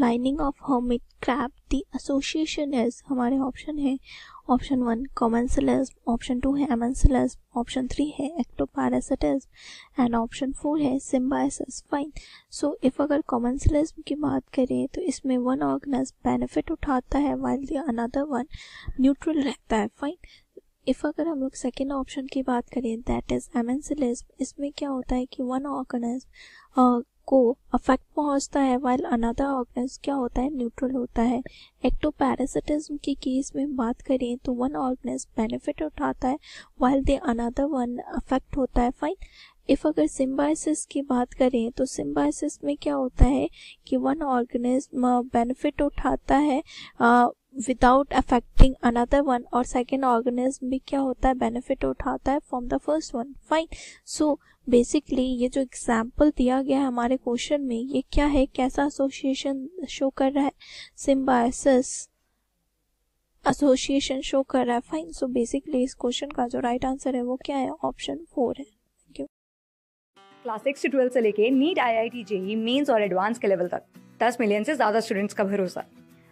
lining of hermit crab the association is हमारे option है option one common option two है amen option three है ectoparasitism and option four है symbiosis fine so if अगर common की बात करें तो इसमें वन ऑर्गेनिज्म बेनिफिट उठाता है while the another one neutral रहता है फाइन इफ अगर हम लोग सेकेंड ऑप्शन की बात करें दैट इज एमेंसिलिज्म इसमें क्या होता है कि वन ऑर्गेनिज्म को अफेक्ट पहुंचता है वाइल अनदर ऑर्गन्स क्या होता है न्यूट्रल होता है एक्टोपैरासिटिज्म के केस में बात करें तो वन ऑर्गेनिज्म बेनिफिट उठाता है while the another one affect होता है फाइन इफ अगर सिम्बाइसिस की बात करें तो सिम्बाइसिस में क्या होता है कि वन ऑर्गेनिज्म बेनिफिट उठाता है विदाउट अफेक्टिंग अनदर वन और सेकेंड ऑर्गेनिज्म भी क्या होता है बेनिफिट उठाता है from the first one fine so basically ये जो एग्जाम्पल दिया गया है हमारे क्वेश्चन में ये क्या है कैसा एसोसिएशन शो कर रहा है सिम्बायसिस एसोसिएशन शो कर रहा है फाइन सो बेसिकली इस क्वेश्चन का जो राइट right आंसर है वो क्या है ऑप्शन फोर है क्लास सिक्स से ट्वेल्थ से लेके NEET I I T JEE Mains और एडवांस के लेवल तक दस मिलियन से ज्यादा स्टूडेंट्स का भरोसा